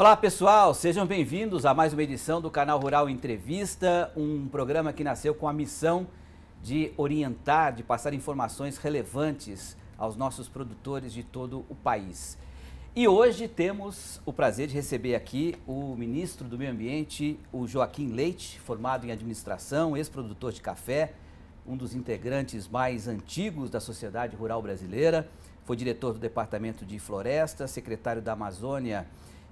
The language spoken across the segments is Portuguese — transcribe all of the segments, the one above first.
Olá pessoal, sejam bem-vindos a mais uma edição do canal Rural Entrevista, um programa que nasceu com a missão de orientar, de passar informações relevantes aos nossos produtores de todo o país. E hoje temos o prazer de receber aqui o ministro do Meio Ambiente, o Joaquim Leite, formado em administração, ex-produtor de café, um dos integrantes mais antigos da sociedade rural brasileira, foi diretor do Departamento de Floresta, secretário da Amazônia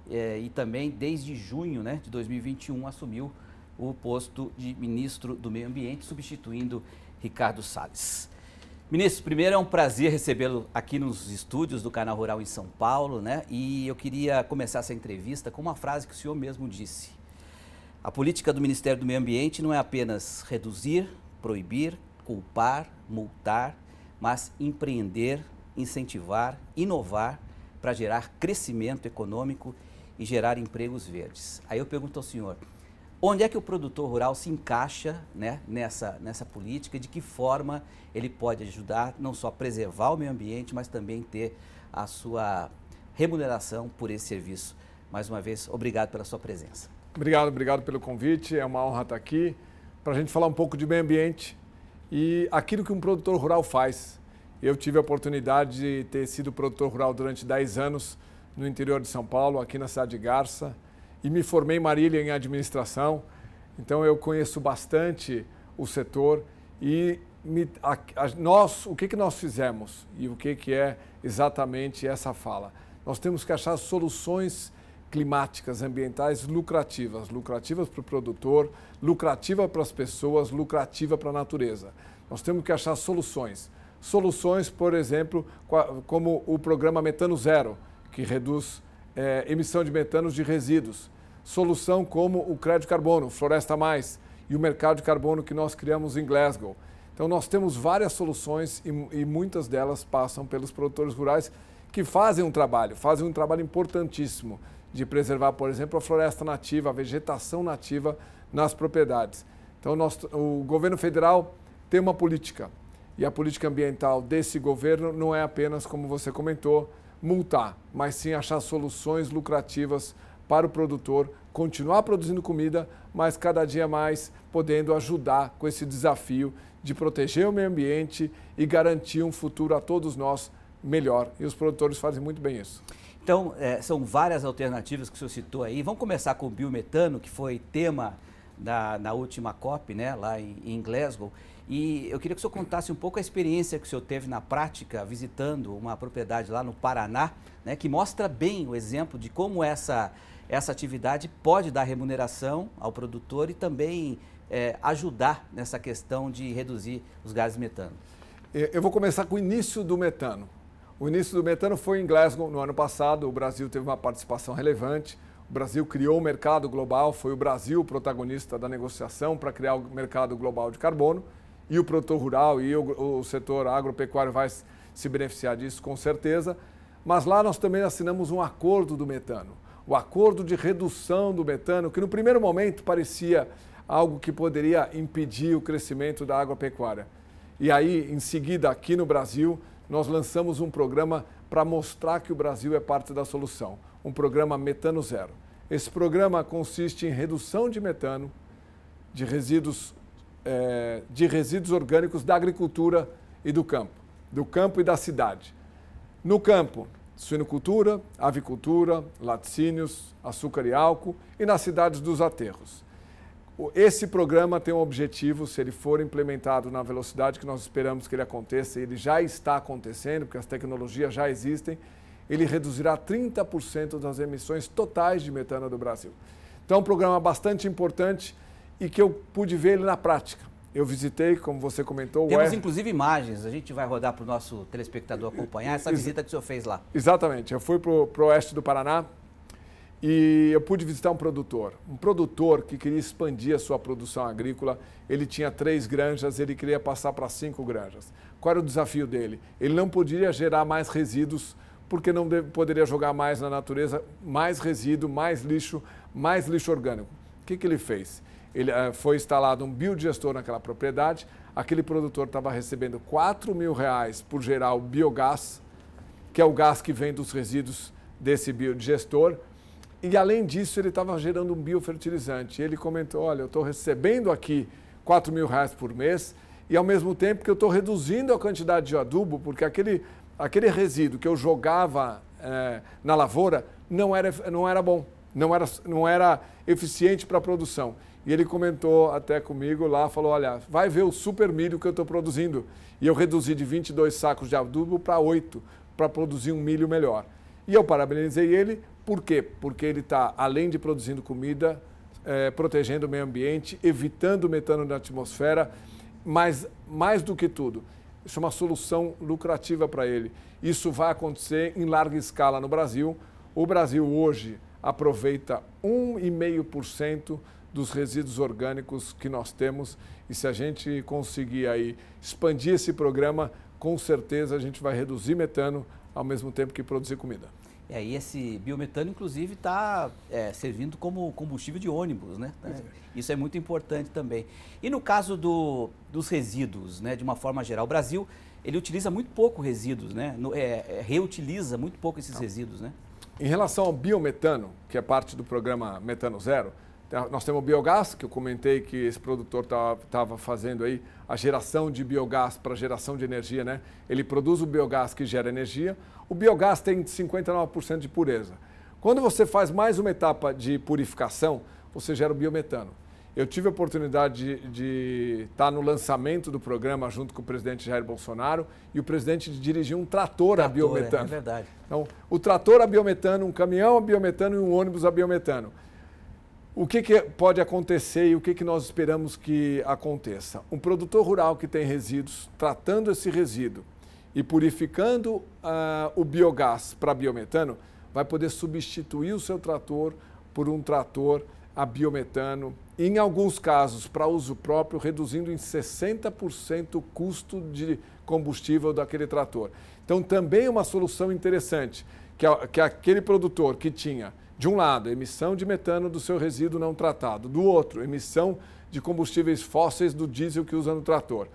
é, e também desde junho né, de 2021 assumiu o posto de ministro do Meio Ambiente, substituindo Ricardo Salles. Ministro, primeiro é um prazer recebê-lo aqui nos estúdios do Canal Rural em São Paulo, né? E eu queria começar essa entrevista com uma frase que o senhor mesmo disse. A política do Ministério do Meio Ambiente não é apenas reduzir, proibir, culpar, multar, mas empreender, incentivar, inovar para gerar crescimento econômico e gerar empregos verdes. Aí eu pergunto ao senhor, onde é que o produtor rural se encaixa né, nessa, nessa política e de que forma ele pode ajudar não só a preservar o meio ambiente, mas também ter a sua remuneração por esse serviço. Mais uma vez, obrigado pela sua presença. Obrigado, obrigado pelo convite. É uma honra estar aqui para a gente falar um pouco de meio ambiente e aquilo que um produtor rural faz. Eu tive a oportunidade de ter sido produtor rural durante 10 anos no interior de São Paulo, aqui na cidade de Garça, e me formei em Marília em administração. Então eu conheço bastante o setor e me, a, a, nós, o que, que nós fizemos e o que, que é exatamente essa fala. Nós temos que achar soluções climáticas, ambientais lucrativas, lucrativas para o produtor, lucrativa para as pessoas, lucrativa para a natureza. Nós temos que achar soluções. Soluções, por exemplo, como o programa Metano Zero, que reduz é, emissão de metanos de resíduos. Solução como o crédito carbono, Floresta Mais e o mercado de carbono que nós criamos em Glasgow. Então nós temos várias soluções e, e muitas delas passam pelos produtores rurais que fazem um trabalho, fazem um trabalho importantíssimo de preservar, por exemplo, a floresta nativa, a vegetação nativa nas propriedades. Então, nós, o governo federal tem uma política e a política ambiental desse governo não é apenas, como você comentou, multar, mas sim achar soluções lucrativas para o produtor continuar produzindo comida, mas cada dia mais podendo ajudar com esse desafio de proteger o meio ambiente e garantir um futuro a todos nós melhor. E os produtores fazem muito bem isso. Então, é, são várias alternativas que o senhor citou aí. Vamos começar com o biometano, que foi tema da, última COP, né, lá em, em Glasgow. E eu queria que o senhor contasse um pouco a experiência que o senhor teve na prática visitando uma propriedade lá no Paraná, né, que mostra bem o exemplo de como essa, essa atividade pode dar remuneração ao produtor e também é, ajudar nessa questão de reduzir os gases metano. Eu vou começar com o início do metano. O início do metano foi em Glasgow no ano passado. O Brasil teve uma participação relevante. O Brasil criou o mercado global, foi o Brasil o protagonista da negociação para criar o mercado global de carbono e o produtor rural e o, o setor agropecuário vai se beneficiar disso com certeza. Mas lá nós também assinamos um acordo do metano, o acordo de redução do metano, que no primeiro momento parecia algo que poderia impedir o crescimento da agropecuária. E aí, em seguida, aqui no Brasil, nós lançamos um programa para mostrar que o Brasil é parte da solução, um programa Metano Zero. Esse programa consiste em redução de metano de resíduos, é, de resíduos orgânicos da agricultura e do campo, do campo e da cidade. No campo, suinocultura, avicultura, laticínios, açúcar e álcool e nas cidades dos aterros. Esse programa tem um objetivo, se ele for implementado na velocidade que nós esperamos que ele aconteça, ele já está acontecendo, porque as tecnologias já existem, ele reduzirá 30% das emissões totais de metano do Brasil. Então, é um programa bastante importante e que eu pude ver ele na prática. Eu visitei, como você comentou, Temos, o Temos, inclusive, imagens. A gente vai rodar para o nosso telespectador acompanhar essa visita que o senhor fez lá. Exatamente. Eu fui para o oeste do Paraná, e eu pude visitar um produtor. Um produtor que queria expandir a sua produção agrícola, ele tinha três granjas, ele queria passar para cinco granjas. Qual era o desafio dele? Ele não podia gerar mais resíduos, porque não poderia jogar mais na natureza, mais resíduo, mais lixo, mais lixo orgânico. O que, que ele fez? Ele, eh, foi instalado um biodigestor naquela propriedade, aquele produtor estava recebendo 4 mil reais por gerar o biogás, que é o gás que vem dos resíduos desse biodigestor, e além disso, ele estava gerando um biofertilizante. Ele comentou: olha, eu estou recebendo aqui 4 mil reais por mês e ao mesmo tempo que eu estou reduzindo a quantidade de adubo, porque aquele, aquele resíduo que eu jogava é, na lavoura não era, não era bom, não era, não era eficiente para a produção. E ele comentou até comigo lá, falou: olha, vai ver o super milho que eu estou produzindo. E eu reduzi de 22 sacos de adubo para 8, para produzir um milho melhor. E eu parabenizei ele, por quê? Porque ele está, além de produzindo comida, é, protegendo o meio ambiente, evitando o metano na atmosfera, mas mais do que tudo, isso é uma solução lucrativa para ele. Isso vai acontecer em larga escala no Brasil. O Brasil hoje aproveita 1,5% dos resíduos orgânicos que nós temos e se a gente conseguir aí expandir esse programa, com certeza a gente vai reduzir metano ao mesmo tempo que produzir comida. E aí esse biometano, inclusive, está é, servindo como combustível de ônibus, né? Isso é muito importante também. E no caso do, dos resíduos, né, de uma forma geral, o Brasil ele utiliza muito pouco resíduos, né? No, é, é reutiliza muito pouco esses resíduos, né? Em relação ao biometano, que é parte do programa Metano Zero, então, nós temos o biogás, que eu comentei que esse produtor estava tá, fazendo aí a geração de biogás para geração de energia, né? Ele produz o biogás que gera energia. O biogás tem 59% de pureza. Quando você faz mais uma etapa de purificação, você gera o biometano. Eu tive a oportunidade de, estar tá no lançamento do programa junto com o presidente Jair Bolsonaro e o presidente dirigiu um trator, trator a é, biometano. É, é verdade. Então, o trator a biometano, um caminhão a biometano e um ônibus a biometano. O que, que, pode acontecer e o que, que nós esperamos que aconteça? Um produtor rural que tem resíduos, tratando esse resíduo e purificando uh, o biogás para biometano, vai poder substituir o seu trator por um trator a biometano, em alguns casos para uso próprio, reduzindo em 60% o custo de combustível daquele trator. Então, também é uma solução interessante, que, que aquele produtor que tinha de um lado, emissão de metano do seu resíduo não tratado. Do outro, emissão de combustíveis fósseis do diesel que usa no trator.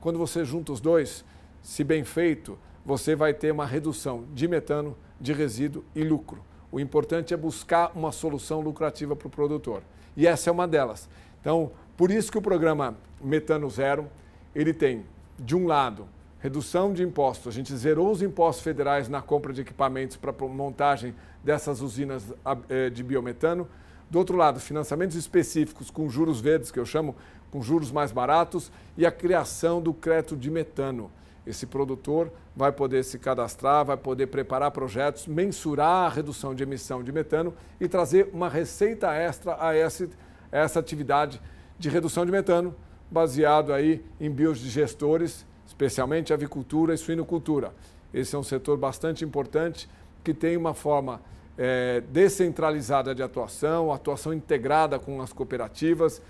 Quando você junta os dois, se bem feito, você vai ter uma redução de metano, de resíduo e lucro. O importante é buscar uma solução lucrativa para o produtor. E essa é uma delas. Então, por isso que o programa Metano Zero, ele tem, de um lado, redução de impostos. A gente zerou os impostos federais na compra de equipamentos para montagem dessas usinas eh, de biometano. Do outro lado, financiamentos específicos com juros verdes, que eu chamo, com juros mais baratos, e a criação do crédito de metano. Esse produtor vai poder se cadastrar, vai poder preparar projetos, mensurar a redução de emissão de metano e trazer uma receita extra a essa, essa atividade de redução de metano, baseado aí em biodigestores, especialmente avicultura e suinocultura. Esse é um setor bastante importante que tem uma forma é, descentralizada de atuação, atuação integrada com as cooperativas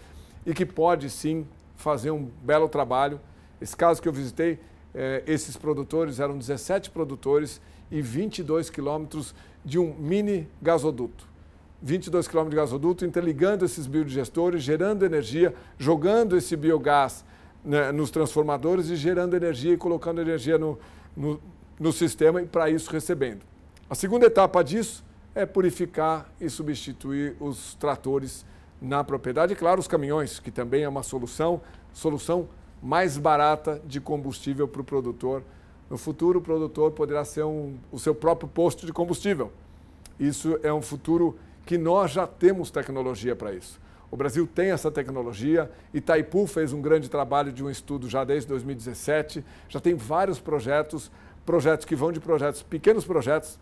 e que pode sim fazer um belo trabalho. Esse caso que eu visitei, é, esses produtores eram 17 produtores e 22 quilômetros de um mini gasoduto. 22 quilômetros de gasoduto, interligando esses biodigestores, gerando energia, jogando esse biogás né, nos transformadores e gerando energia e colocando energia no, no, no sistema e para isso recebendo. A segunda etapa disso é purificar e substituir os tratores na propriedade. E, claro, os caminhões, que também é uma solução, solução mais barata de combustível para o produtor. No futuro, o produtor poderá ser um, o seu próprio posto de combustível. Isso é um futuro que nós já temos tecnologia para isso. O Brasil tem essa tecnologia. Itaipu fez um grande trabalho de um estudo já desde 2017. Já tem vários projetos, projetos que vão de projetos, pequenos projetos,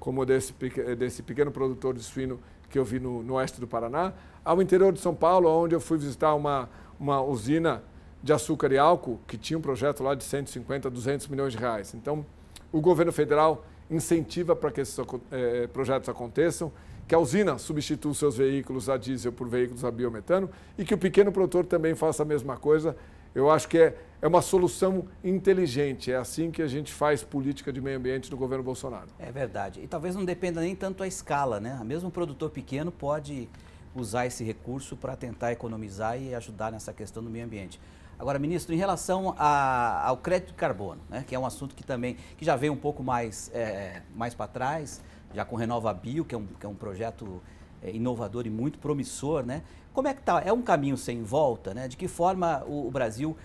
como desse, desse pequeno produtor de suíno que eu vi no, no, oeste do Paraná, ao interior de São Paulo, onde eu fui visitar uma, uma usina de açúcar e álcool, que tinha um projeto lá de 150, 200 milhões de reais. Então, o governo federal incentiva para que esses eh, eh, projetos aconteçam, que a usina substitua seus veículos a diesel por veículos a biometano e que o pequeno produtor também faça a mesma coisa eu acho que é, é uma solução inteligente. É assim que a gente faz política de meio ambiente no governo Bolsonaro. É verdade. E talvez não dependa nem tanto a escala, né? Mesmo um produtor pequeno pode usar esse recurso para tentar economizar e ajudar nessa questão do meio ambiente. Agora, ministro, em relação a, ao crédito de carbono, né, que é um assunto que também que já veio um pouco mais, é, mais para trás, já com Renova Bio, que é um, que é um projeto é, inovador e muito promissor, né? Como é que está? É um caminho sem volta, né? De que forma o, o Brasil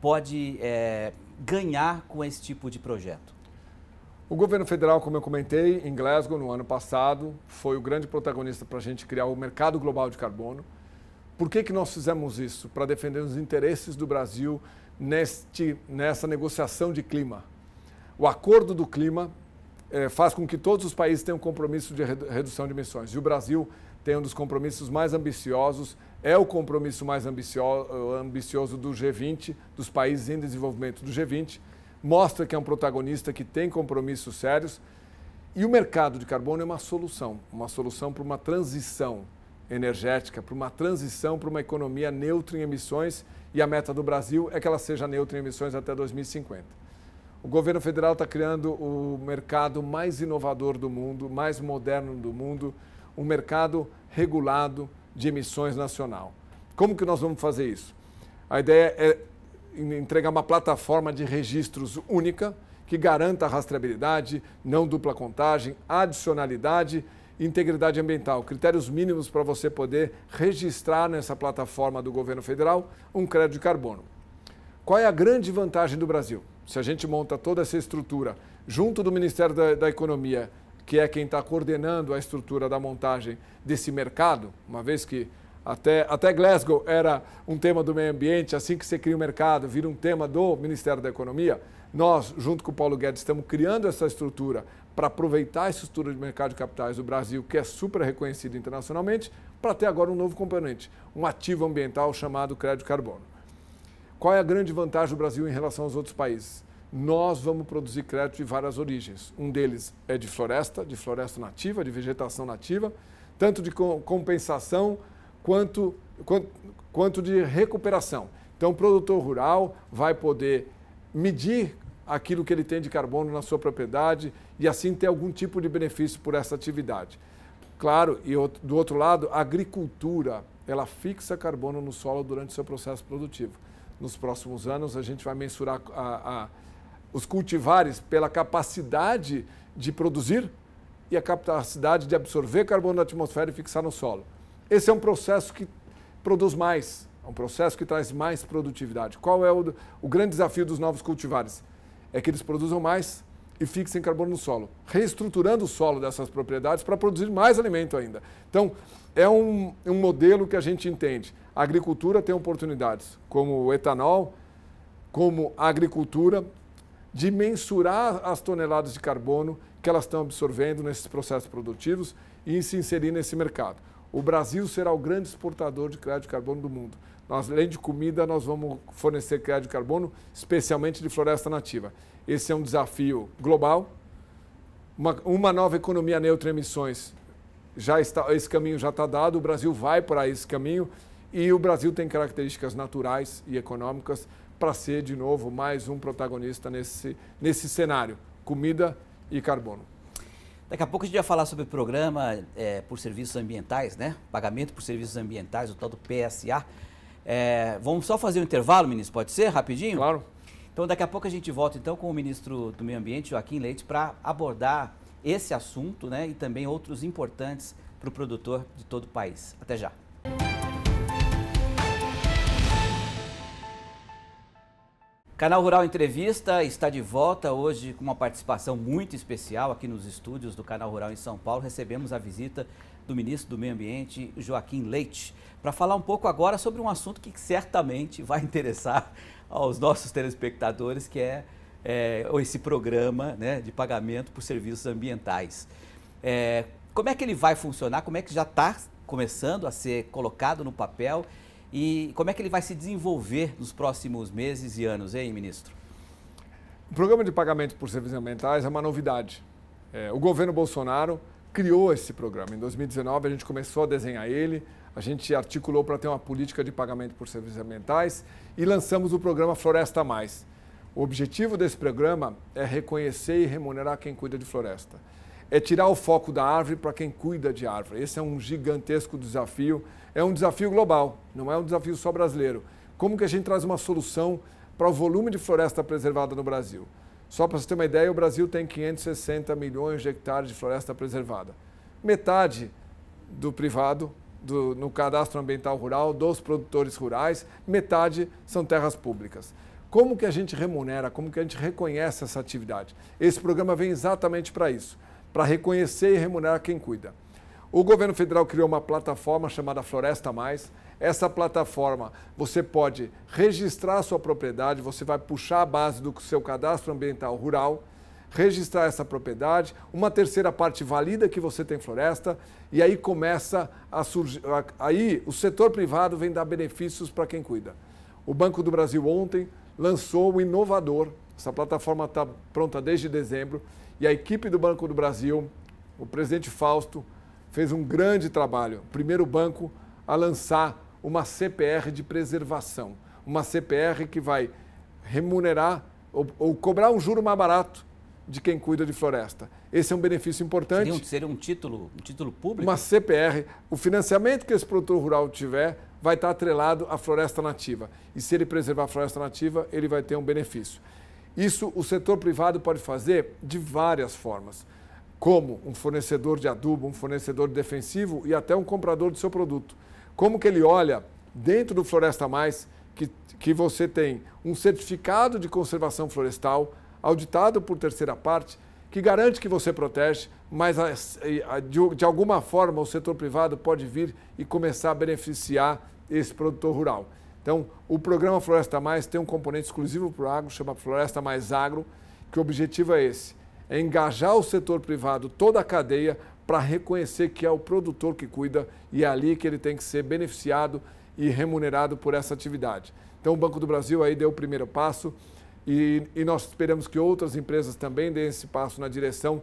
pode é, ganhar com esse tipo de projeto? O governo federal, como eu comentei, em Glasgow no ano passado, foi o grande protagonista para a gente criar o mercado global de carbono. Por que, que nós fizemos isso? Para defender os interesses do Brasil neste, nessa negociação de clima. O acordo do clima é, faz com que todos os países tenham um compromisso de redução de emissões. E o Brasil tem um dos compromissos mais ambiciosos, é o compromisso mais ambicioso, do G20, dos países em desenvolvimento do G20, mostra que é um protagonista que tem compromissos sérios. E o mercado de carbono é uma solução, uma solução para uma transição energética, para uma transição para uma economia neutra em emissões, e a meta do Brasil é que ela seja neutra em emissões até 2050. O governo federal está criando o mercado mais inovador do mundo, mais moderno do mundo, um mercado regulado de emissões nacional. Como que nós vamos fazer isso? A ideia é entregar uma plataforma de registros única que garanta a rastreabilidade, não dupla contagem, adicionalidade e integridade ambiental, critérios mínimos para você poder registrar nessa plataforma do governo federal um crédito de carbono. Qual é a grande vantagem do Brasil? Se a gente monta toda essa estrutura junto do Ministério da, da Economia que é quem está coordenando a estrutura da montagem desse mercado, uma vez que até, até Glasgow era um tema do meio ambiente, assim que você cria o um mercado, vira um tema do Ministério da Economia. Nós, junto com o Paulo Guedes, estamos criando essa estrutura para aproveitar a estrutura de mercado de capitais do Brasil, que é super reconhecida internacionalmente, para ter agora um novo componente, um ativo ambiental chamado crédito carbono. Qual é a grande vantagem do Brasil em relação aos outros países? nós vamos produzir crédito de várias origens. Um deles é de floresta, de floresta nativa, de vegetação nativa, tanto de compensação quanto, quanto, quanto de recuperação. Então, o produtor rural vai poder medir aquilo que ele tem de carbono na sua propriedade e assim ter algum tipo de benefício por essa atividade. Claro, e do outro lado, a agricultura, ela fixa carbono no solo durante o seu processo produtivo. Nos próximos anos, a gente vai mensurar a, a os cultivares pela capacidade de produzir e a capacidade de absorver carbono da atmosfera e fixar no solo. Esse é um processo que produz mais, é um processo que traz mais produtividade. Qual é o, o grande desafio dos novos cultivares? É que eles produzam mais e fixem carbono no solo, reestruturando o solo dessas propriedades para produzir mais alimento ainda. Então, é um, um modelo que a gente entende. A agricultura tem oportunidades, como o etanol, como a agricultura de mensurar as toneladas de carbono que elas estão absorvendo nesses processos produtivos e se inserir nesse mercado. O Brasil será o grande exportador de crédito de carbono do mundo. Nós, além de comida, nós vamos fornecer crédito de carbono, especialmente de floresta nativa. Esse é um desafio global. Uma, uma nova economia neutra em emissões já está, esse caminho já está dado. O Brasil vai para esse caminho e o Brasil tem características naturais e econômicas para ser de novo mais um protagonista nesse, nesse cenário: comida e carbono. Daqui a pouco a gente vai falar sobre o programa é, por serviços ambientais, né? Pagamento por serviços ambientais, o tal do PSA. É, vamos só fazer um intervalo, ministro, pode ser? Rapidinho? Claro. Então daqui a pouco a gente volta então com o ministro do Meio Ambiente, Joaquim Leite, para abordar esse assunto né, e também outros importantes para o produtor de todo o país. Até já. Canal Rural Entrevista está de volta hoje com uma participação muito especial aqui nos estúdios do Canal Rural em São Paulo. Recebemos a visita do ministro do Meio Ambiente, Joaquim Leite, para falar um pouco agora sobre um assunto que certamente vai interessar aos nossos telespectadores, que é, é esse programa né, de pagamento por serviços ambientais. É, como é que ele vai funcionar? Como é que já está começando a ser colocado no papel? e como é que ele vai se desenvolver nos próximos meses e anos, hein, ministro? O programa de pagamento por serviços ambientais é uma novidade. É, o governo Bolsonaro criou esse programa. Em 2019, a gente começou a desenhar ele, a gente articulou para ter uma política de pagamento por serviços ambientais e lançamos o programa Floresta Mais. O objetivo desse programa é reconhecer e remunerar quem cuida de floresta é tirar o foco da árvore para quem cuida de árvore. Esse é um gigantesco desafio, é um desafio global, não é um desafio só brasileiro. Como que a gente traz uma solução para o volume de floresta preservada no Brasil? Só para você ter uma ideia, o Brasil tem 560 milhões de hectares de floresta preservada. Metade do privado, do, no cadastro ambiental rural, dos produtores rurais, metade são terras públicas como que a gente remunera, como que a gente reconhece essa atividade. Esse programa vem exatamente para isso para reconhecer e remunerar quem cuida. O governo federal criou uma plataforma chamada Floresta Mais. Essa plataforma você pode registrar a sua propriedade, você vai puxar a base do seu cadastro ambiental rural, registrar essa propriedade, uma terceira parte valida que você tem floresta, e aí começa a surgir. Aí o setor privado vem dar benefícios para quem cuida. O Banco do Brasil ontem lançou o um Inovador, essa plataforma está pronta desde dezembro e a equipe do Banco do Brasil, o presidente Fausto, fez um grande trabalho. Primeiro banco a lançar uma CPR de preservação, uma CPR que vai remunerar ou, ou cobrar um juro mais barato de quem cuida de floresta. Esse é um benefício importante. Seria um, seria um, título, um título público? Uma CPR. O financiamento que esse produtor rural tiver vai estar atrelado à floresta nativa. E se ele preservar a floresta nativa, ele vai ter um benefício. Isso o setor privado pode fazer de várias formas, como um fornecedor de adubo, um fornecedor defensivo e até um comprador do seu produto. Como que ele olha dentro do Floresta Mais que, que você tem um certificado de conservação florestal auditado por terceira parte que garante que você protege, mas de alguma forma o setor privado pode vir e começar a beneficiar esse produtor rural. Então, o programa Floresta Mais tem um componente exclusivo para o agro, chama Floresta Mais Agro, que o objetivo é esse: é engajar o setor privado, toda a cadeia, para reconhecer que é o produtor que cuida e é ali que ele tem que ser beneficiado e remunerado por essa atividade. Então, o Banco do Brasil aí deu o primeiro passo e, e nós esperamos que outras empresas também deem esse passo na direção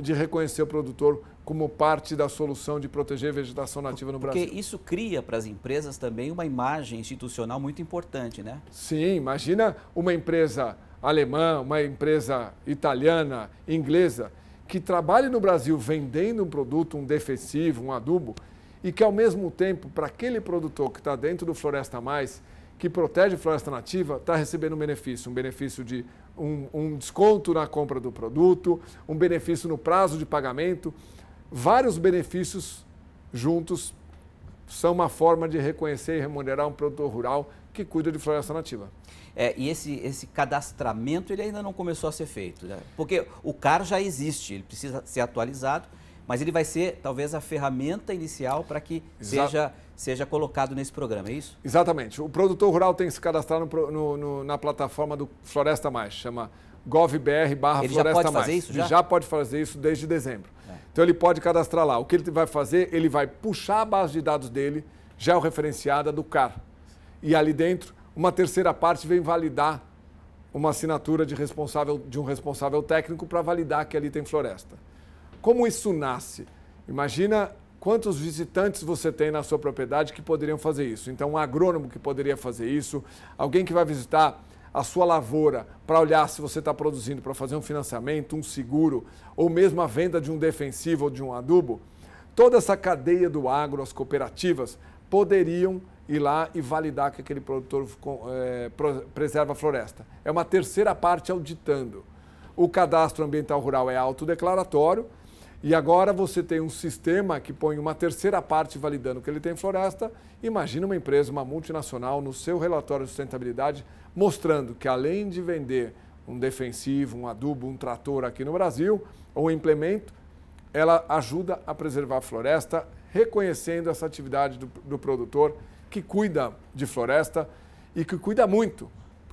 de reconhecer o produtor como parte da solução de proteger a vegetação nativa no Porque Brasil. Porque isso cria para as empresas também uma imagem institucional muito importante, né? Sim, imagina uma empresa alemã, uma empresa italiana, inglesa, que trabalhe no Brasil vendendo um produto, um defensivo, um adubo, e que ao mesmo tempo, para aquele produtor que está dentro do Floresta Mais, que protege a floresta nativa, está recebendo um benefício, um benefício de um, um desconto na compra do produto, um benefício no prazo de pagamento. Vários benefícios juntos são uma forma de reconhecer e remunerar um produtor rural que cuida de floresta nativa. É, e esse, esse cadastramento ele ainda não começou a ser feito, né? porque o CAR já existe, ele precisa ser atualizado, mas ele vai ser talvez a ferramenta inicial para que Exa seja seja colocado nesse programa, é isso? Exatamente. O produtor rural tem que se cadastrar no, no, no, na plataforma do Floresta Mais, chama govbr barra Floresta já pode Mais. Fazer isso, já? já pode fazer isso desde dezembro. É. Então ele pode cadastrar lá. O que ele vai fazer? Ele vai puxar a base de dados dele, georreferenciada do CAR. E ali dentro, uma terceira parte vem validar uma assinatura de, responsável, de um responsável técnico para validar que ali tem floresta. Como isso nasce? Imagina quantos visitantes você tem na sua propriedade que poderiam fazer isso. Então, um agrônomo que poderia fazer isso, alguém que vai visitar a sua lavoura para olhar se você está produzindo para fazer um financiamento, um seguro, ou mesmo a venda de um defensivo ou de um adubo, toda essa cadeia do agro, as cooperativas, poderiam ir lá e validar que aquele produtor é, preserva a floresta. É uma terceira parte auditando. O cadastro ambiental rural é autodeclaratório, e agora você tem um sistema que põe uma terceira parte validando que ele tem floresta. Imagina uma empresa, uma multinacional, no seu relatório de sustentabilidade, mostrando que além de vender um defensivo, um adubo, um trator aqui no Brasil, ou um implemento, ela ajuda a preservar a floresta, reconhecendo essa atividade do, do produtor que cuida de floresta e que cuida muito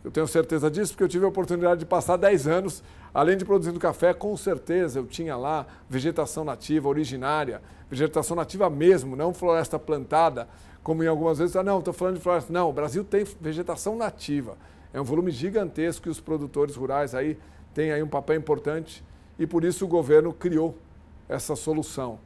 eu tenho certeza disso porque eu tive a oportunidade de passar 10 anos, além de produzindo café, com certeza eu tinha lá vegetação nativa, originária, vegetação nativa mesmo, não floresta plantada, como em algumas vezes, ah, não, estou falando de floresta. Não, o Brasil tem vegetação nativa. É um volume gigantesco e os produtores rurais aí têm aí um papel importante e por isso o governo criou essa solução.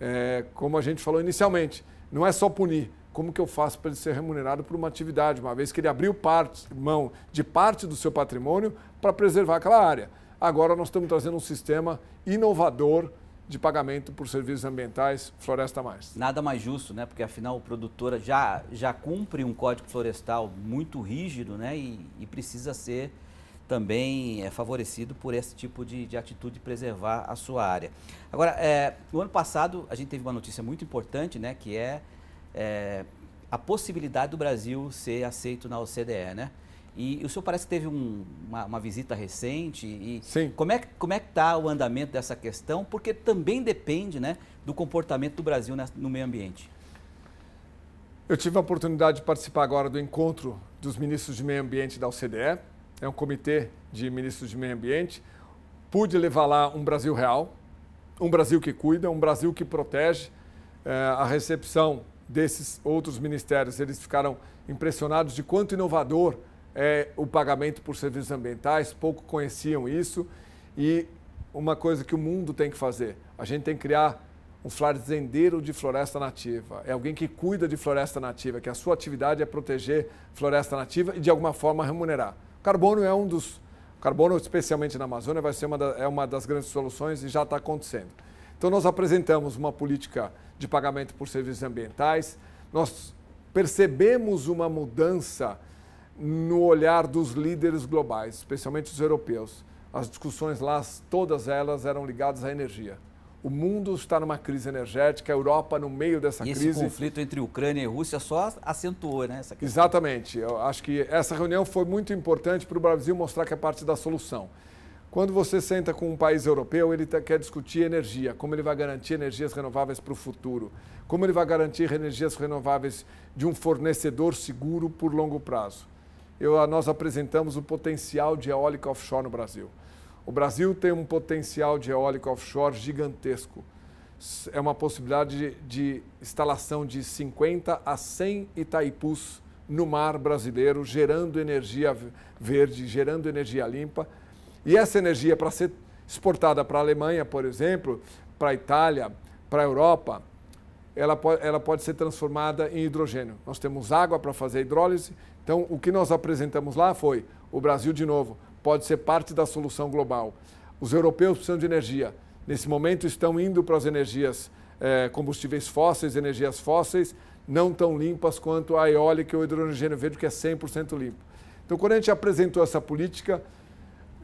É, como a gente falou inicialmente, não é só punir, como que eu faço para ele ser remunerado por uma atividade, uma vez que ele abriu parte, mão de parte do seu patrimônio para preservar aquela área. Agora nós estamos trazendo um sistema inovador de pagamento por serviços ambientais Floresta Mais. Nada mais justo, né? Porque afinal o produtor já, já cumpre um código florestal muito rígido, né? E, e precisa ser também é, favorecido por esse tipo de, de atitude de preservar a sua área. Agora, é, no ano passado a gente teve uma notícia muito importante, né? Que é é, a possibilidade do Brasil ser aceito na OCDE, né? E o senhor parece que teve um, uma, uma, visita recente. E Sim. Como é, como é que está o andamento dessa questão? Porque também depende né, do comportamento do Brasil no meio ambiente. Eu tive a oportunidade de participar agora do encontro dos ministros de meio ambiente da OCDE. É um comitê de ministros de meio ambiente. Pude levar lá um Brasil real, um Brasil que cuida, um Brasil que protege. É, a recepção desses outros ministérios. Eles ficaram impressionados de quanto inovador é o pagamento por serviços ambientais, pouco conheciam isso. E uma coisa que o mundo tem que fazer: a gente tem que criar um fazendeiro de floresta nativa. É alguém que cuida de floresta nativa, que a sua atividade é proteger floresta nativa e de alguma forma remunerar. O carbono é um dos. O carbono, especialmente na Amazônia, vai ser uma, da, é uma das grandes soluções e já está acontecendo. Então, nós apresentamos uma política de pagamento por serviços ambientais, nós percebemos uma mudança no olhar dos líderes globais, especialmente os europeus. As discussões lá, todas elas eram ligadas à energia. O mundo está numa crise energética, a Europa no meio dessa e crise. Esse conflito entre Ucrânia e Rússia só acentuou, né? Essa crise. Exatamente. Eu acho que essa reunião foi muito importante para o Brasil mostrar que é parte da solução. Quando você senta com um país europeu, ele tá, quer discutir energia, como ele vai garantir energias renováveis para o futuro, como ele vai garantir energias renováveis de um fornecedor seguro por longo prazo. Eu, nós apresentamos o potencial de eólica offshore no Brasil. O Brasil tem um potencial de eólica offshore gigantesco. É uma possibilidade de, de instalação de 50 a 100 Itaipus no mar brasileiro, gerando energia verde, gerando energia limpa e essa energia, para ser exportada para a Alemanha, por exemplo, para a Itália, para a Europa, ela pode, ela pode ser transformada em hidrogênio. Nós temos água para fazer hidrólise, então o que nós apresentamos lá foi o Brasil, de novo, pode ser parte da solução global. Os europeus precisam de energia. Nesse momento estão indo para as energias eh, combustíveis fósseis, energias fósseis, não tão limpas quanto a eólica e o hidrogênio verde, que é 100% limpo. Então, quando a gente apresentou essa política,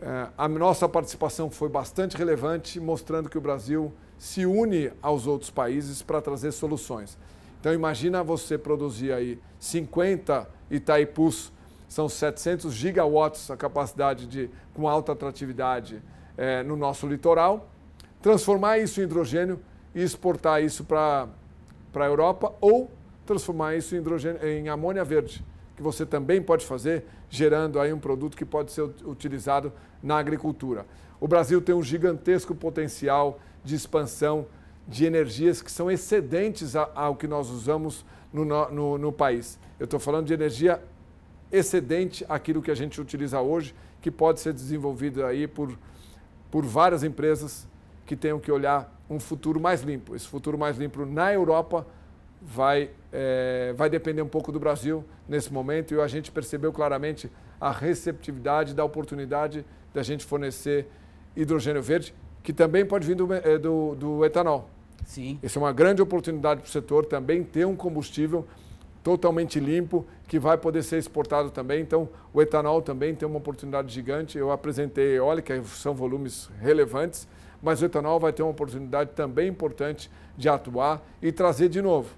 é, a nossa participação foi bastante relevante, mostrando que o Brasil se une aos outros países para trazer soluções. Então imagina você produzir aí 50 Itaipus, são 700 gigawatts a capacidade de com alta atratividade é, no nosso litoral, transformar isso em hidrogênio e exportar isso para a Europa ou transformar isso em, hidrogênio, em amônia verde, que você também pode fazer gerando aí um produto que pode ser utilizado na agricultura. O Brasil tem um gigantesco potencial de expansão de energias que são excedentes ao que nós usamos no, no, no país. Eu estou falando de energia excedente àquilo que a gente utiliza hoje, que pode ser desenvolvido aí por, por várias empresas que tenham que olhar um futuro mais limpo. Esse futuro mais limpo na Europa vai, é, vai depender um pouco do Brasil nesse momento e a gente percebeu claramente a receptividade da oportunidade da gente fornecer hidrogênio verde, que também pode vir do, é, do, do etanol. Sim. Isso é uma grande oportunidade para o setor também ter um combustível totalmente limpo que vai poder ser exportado também. Então, o etanol também tem uma oportunidade gigante. Eu apresentei eólica, são volumes relevantes, mas o etanol vai ter uma oportunidade também importante de atuar e trazer de novo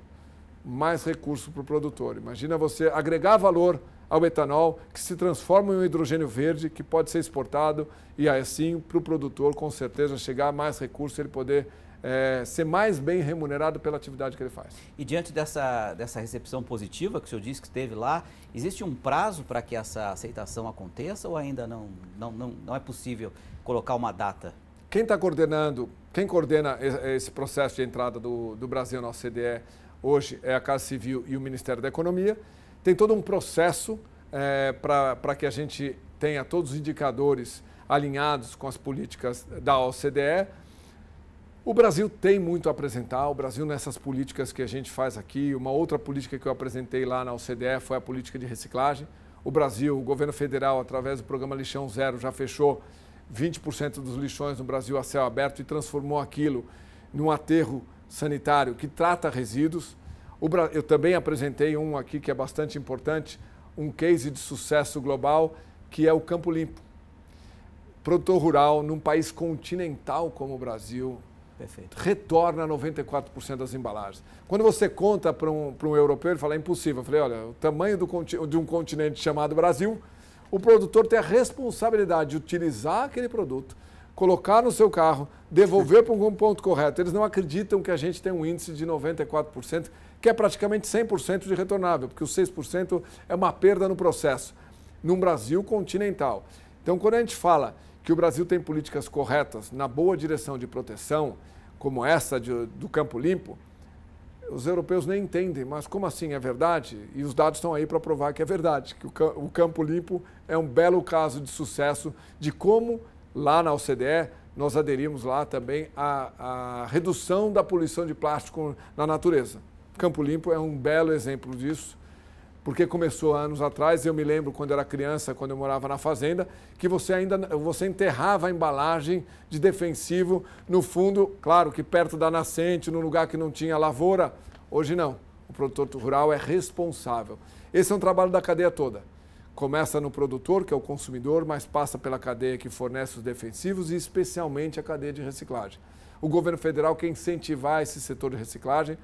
mais recurso para o produtor. Imagina você agregar valor ao etanol, que se transforma em um hidrogênio verde, que pode ser exportado, e assim para o produtor, com certeza, chegar mais recurso e ele poder é, ser mais bem remunerado pela atividade que ele faz. E diante dessa, dessa recepção positiva que o senhor disse que teve lá, existe um prazo para que essa aceitação aconteça ou ainda não, não, não, não é possível colocar uma data? Quem está coordenando, quem coordena esse processo de entrada do, do Brasil na OCDE hoje é a Casa Civil e o Ministério da Economia. Tem todo um processo é, eh, para que a gente tenha todos os indicadores alinhados com as políticas da OCDE. O Brasil tem muito a apresentar, o Brasil nessas políticas que a gente faz aqui. Uma outra política que eu apresentei lá na OCDE foi a política de reciclagem. O Brasil, o governo federal, através do programa Lixão Zero, já fechou 20% dos lixões no Brasil a céu aberto e transformou aquilo num aterro sanitário que trata resíduos. Eu também apresentei um aqui que é bastante importante, um case de sucesso global, que é o Campo Limpo. Produtor rural, num país continental como o Brasil, Perfeito. retorna 94% das embalagens. Quando você conta para um, para um europeu, ele fala, é impossível. Eu falei, olha, o tamanho do, de um continente chamado Brasil, o produtor tem a responsabilidade de utilizar aquele produto, colocar no seu carro, devolver para um ponto correto. Eles não acreditam que a gente tem um índice de 94%, que é praticamente 100% de retornável, porque os 6% é uma perda no processo, num Brasil continental. Então, quando a gente fala que o Brasil tem políticas corretas na boa direção de proteção, como essa de, do Campo Limpo, os europeus nem entendem, mas como assim é verdade? E os dados estão aí para provar que é verdade, que o, o Campo Limpo é um belo caso de sucesso de como lá na OCDE, nós aderimos lá também à, à redução da poluição de plástico na natureza. Campo Limpo é um belo exemplo disso, porque começou há anos atrás. Eu me lembro quando era criança, quando eu morava na fazenda, que você ainda você enterrava a embalagem de defensivo no fundo, claro que perto da nascente, num lugar que não tinha lavoura. Hoje não. O produtor rural é responsável. Esse é um trabalho da cadeia toda. Começa no produtor, que é o consumidor, mas passa pela cadeia que fornece os defensivos e especialmente a cadeia de reciclagem. O governo federal quer incentivar esse setor de reciclagem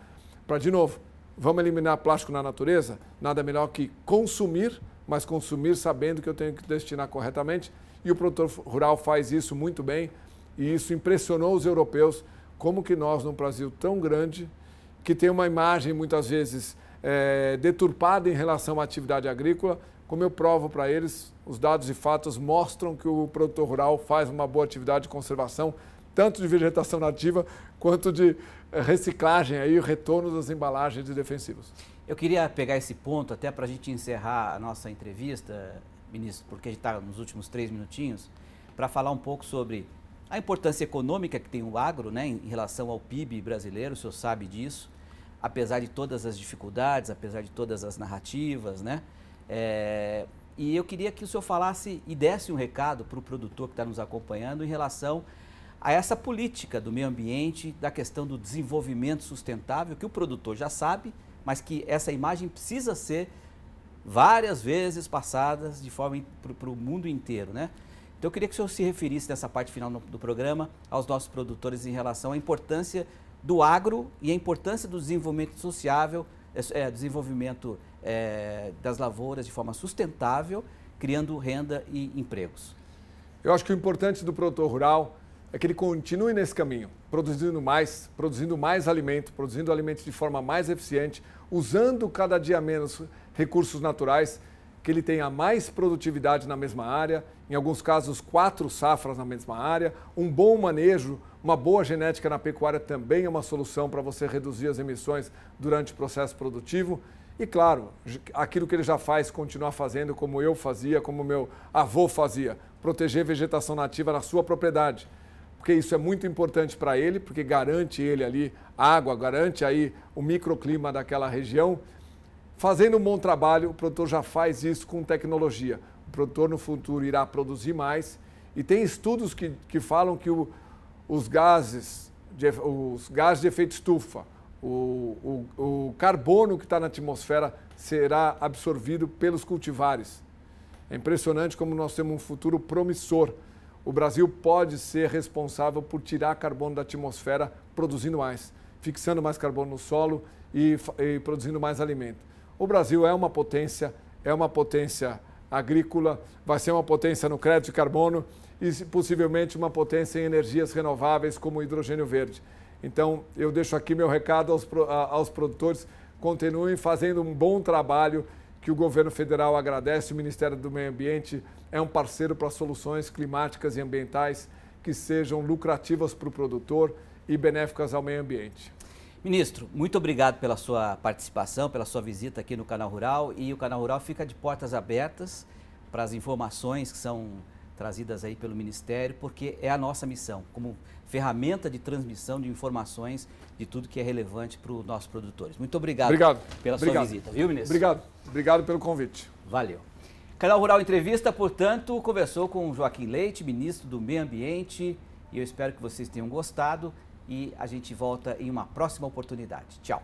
para, de novo, vamos eliminar plástico na natureza? Nada melhor que consumir, mas consumir sabendo que eu tenho que destinar corretamente. E o produtor rural faz isso muito bem e isso impressionou os europeus. Como que nós, num Brasil tão grande, que tem uma imagem muitas vezes é, deturpada em relação à atividade agrícola, como eu provo para eles, os dados e fatos mostram que o produtor rural faz uma boa atividade de conservação, tanto de vegetação nativa quanto de eh, reciclagem aí, o retorno das embalagens de defensivos. Eu queria pegar esse ponto até para a gente encerrar a nossa entrevista, ministro, porque a gente está nos últimos três minutinhos, para falar um pouco sobre a importância econômica que tem o agro né, em relação ao PIB brasileiro, o senhor sabe disso, apesar de todas as dificuldades, apesar de todas as narrativas, né? É, e eu queria que o senhor falasse e desse um recado para o produtor que está nos acompanhando em relação a essa política do meio ambiente, da questão do desenvolvimento sustentável, que o produtor já sabe, mas que essa imagem precisa ser várias vezes passadas de forma para o mundo inteiro, né? Então eu queria que o senhor se referisse nessa parte final do programa aos nossos produtores em relação à importância do agro e a importância do desenvolvimento sociável, é, é desenvolvimento é, das lavouras de forma sustentável, criando renda e empregos. Eu acho que o importante do produtor rural é que ele continue nesse caminho, produzindo mais, produzindo mais alimento, produzindo alimento de forma mais eficiente, usando cada dia menos recursos naturais, que ele tenha mais produtividade na mesma área, em alguns casos quatro safras na mesma área, um bom manejo, uma boa genética na pecuária também é uma solução para você reduzir as emissões durante o processo produtivo e claro, aquilo que ele já faz, continuar fazendo como eu fazia, como meu avô fazia, proteger vegetação nativa na sua propriedade. Porque isso é muito importante para ele, porque garante ele ali água, garante aí o microclima daquela região. Fazendo um bom trabalho, o produtor já faz isso com tecnologia. O produtor no futuro irá produzir mais. E tem estudos que, que falam que o, os gases, de, os gases de efeito estufa, o, o, o carbono que está na atmosfera será absorvido pelos cultivares. É impressionante como nós temos um futuro promissor. O Brasil pode ser responsável por tirar carbono da atmosfera produzindo mais, fixando mais carbono no solo e, e produzindo mais alimento. O Brasil é uma potência, é uma potência agrícola, vai ser uma potência no crédito de carbono e possivelmente uma potência em energias renováveis como o hidrogênio verde. Então, eu deixo aqui meu recado aos, aos produtores: continuem fazendo um bom trabalho que o governo federal agradece, o Ministério do Meio Ambiente é um parceiro para soluções climáticas e ambientais que sejam lucrativas para o produtor e benéficas ao meio ambiente. Ministro, muito obrigado pela sua participação, pela sua visita aqui no Canal Rural e o Canal Rural fica de portas abertas para as informações que são trazidas aí pelo Ministério, porque é a nossa missão, como ferramenta de transmissão de informações de tudo que é relevante para os nossos produtores. Muito obrigado, obrigado. pela obrigado. sua visita, viu, ministro? Obrigado, obrigado pelo convite. Valeu. Canal Rural Entrevista, portanto, conversou com Joaquim Leite, ministro do Meio Ambiente, e eu espero que vocês tenham gostado e a gente volta em uma próxima oportunidade. Tchau.